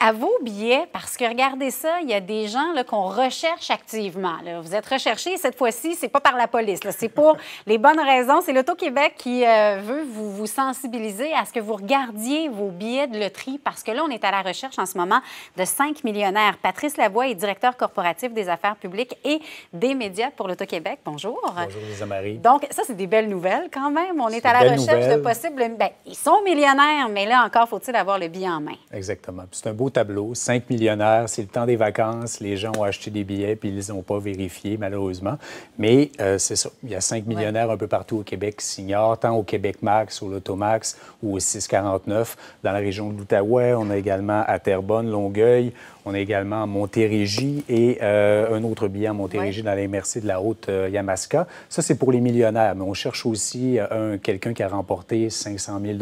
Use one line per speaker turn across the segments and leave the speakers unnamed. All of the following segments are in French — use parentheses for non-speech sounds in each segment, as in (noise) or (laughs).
à vos billets, parce que regardez ça, il y a des gens qu'on recherche activement. Vous êtes recherché cette fois-ci, c'est pas par la police, c'est pour (laughs) les bonnes raisons. C'est l'Auto-Québec qui euh, veut vous, vous, sensibiliser à ce que vous regardiez vos billets de loterie, parce que là, on est à la recherche en ce moment de cinq millionnaires. Patrice Lavoie est directeur corporatif des affaires publiques et des médias pour l'Auto-Québec. Bonjour. Bonjour, Lisa Marie. Donc, ça, c'est des belles nouvelles quand même. On est, à la recherche de possibles. Ben, ils sont millionnaires, mais là encore, faut-il avoir le billet en main.
Exactement. C'est un beau tableau, 5 millionnaires, c'est le temps des vacances, les gens ont acheté des billets puis ils n'ont ont pas vérifié, malheureusement. Mais euh, c'est ça, il y a 5 millionnaires un peu partout au Québec qui s'ignorent, tant au Québec Max, au l'Automax ou au 649. Dans la région de l'Outaouais, on a également à Terrebonne, Longueuil, on a également à Montérégie et euh, un autre billet à Montérégie dans les de la Haute-Yamaska. Euh, ça, c'est pour les millionnaires, mais on cherche aussi quelqu'un qui a remporté 500 000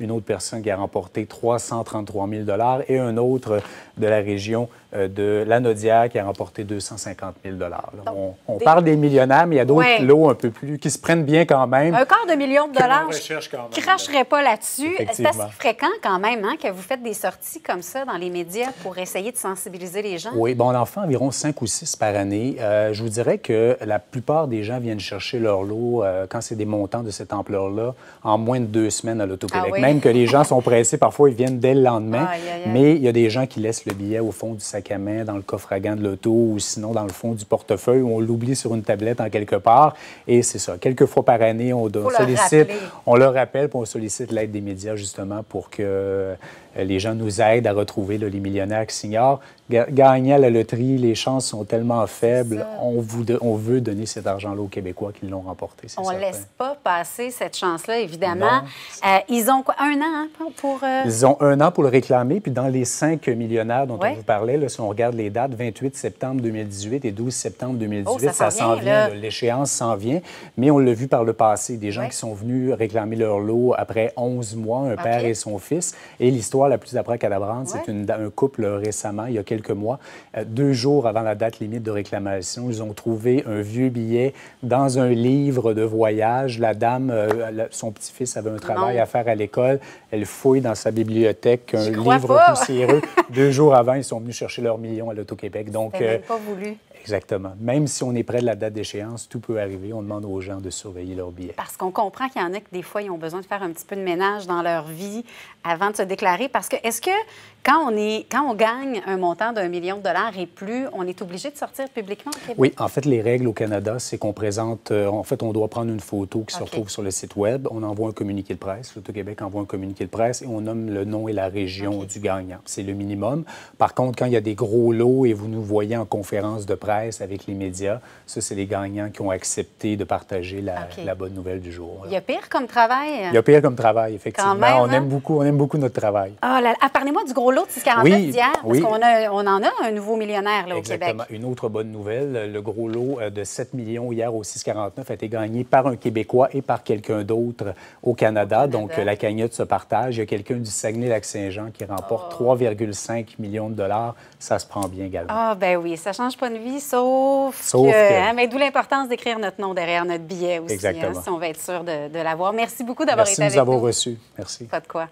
une autre personne qui a remporté 333 000 et un autre de la région euh, de Lanaudière qui a remporté 250 000 On, on parle des millionnaires, mais il y a d'autres lots un peu plus qui se prennent bien quand même. Un
quart de million de dollars, je ne pas là-dessus. C'est assez fréquent quand même hein, que vous faites des sorties comme ça dans les médias pour essayer de sensibiliser les gens. Oui,
bon, on en fait environ 5 ou 6 par année. Euh, je vous dirais que la plupart des gens viennent chercher leur lot euh, quand c'est des montants de cette ampleur-là en moins de deux semaines à l'Auto-Québec. Ah même que les gens sont pressés, parfois ils viennent dès le lendemain. Mais et il y a des gens qui laissent le billet au fond du sac à main, dans le coffre à gants de l'auto ou sinon dans le fond du portefeuille on l'oublie sur une tablette en quelque part. Et c'est ça. Quelques fois par année, on, on sollicite, on le rappelle, puis on sollicite l'aide des médias justement pour que euh, les gens nous aident à retrouver là, les millionnaires qui s'ignorent. Gagner à la loterie, les chances sont tellement faibles. On, on, veut donner cet argent-là aux Québécois qui l'ont remporté. On ne
laisse pas passer cette chance-là, évidemment. Euh, ils ont quoi, un an hein, pour. Euh, ils ont
un an pour le réclamer. Puis dans les cinq millionnaires dont on vous parlait, si on regarde les dates, 28 septembre 2018 et 12 septembre 2018, ça s'en vient, l'échéance s'en vient, mais on l'a vu par le passé, des gens qui sont venus réclamer leur lot après 11 mois, un père et son fils, et l'histoire la plus après cadabran c'est un couple euh, récemment, il y a quelques mois, euh, deux jours avant la date limite de réclamation, ils ont trouvé un vieux billet dans un livre de voyage, la dame, euh, son petit-fils avait un travail à faire à l'école, elle fouille dans sa bibliothèque un livre pas. Deux jours avant, ils sont venus chercher leur million à l'Auto-Québec. Donc, euh, pas voulu. Exactement. Même si on est près de la date d'échéance, tout peut arriver. On demande aux gens de surveiller leurs billets.
Parce qu'on comprend qu'il y en a que des fois, ils ont besoin de faire un petit peu de ménage dans leur vie avant de se déclarer. Parce que, est-ce que quand on, est, quand on gagne un montant d'un million de dollars et plus, on est obligé de sortir publiquement au Québec? Oui,
en fait, les règles au Canada, c'est qu'on présente, euh, en fait, on doit prendre une photo qui se retrouve sur le site Web, on envoie un communiqué de presse, l'Auto-Québec envoie un communiqué de presse et on nomme le nom et la région du gagnant. C'est le minimum. Par contre, quand il y a des gros lots et vous nous voyez en conférence de presse avec les médias, ça, c'est les gagnants qui ont accepté de partager la, bonne nouvelle du jour. Il
y a pire comme travail? Il y a
pire comme travail, effectivement. on, hein? aime beaucoup, on aime beaucoup notre travail.
Ah, ah, parlez-moi du gros de 649 d'hier, parce qu'on on en a un nouveau millionnaire là, au Québec.
Une autre bonne nouvelle, le gros lot euh, de 7 millions hier au 649 a été gagné par un Québécois et par quelqu'un d'autre au Canada. Donc, euh, la cagnotte se partage. Il y a quelqu'un du Saguenay-Lac-Saint-Jean qui remporte 3,5 millions de dollars. Ça se prend bien également.
Ah, ben oui, ça change pas de vie, sauf, que... Hein, mais d'où l'importance d'écrire notre nom derrière notre billet aussi, hein, si on veut être sûr de, l'avoir. Merci beaucoup d'avoir été avec nous. Merci de nous avoir
reçus. Merci. Pas
de quoi.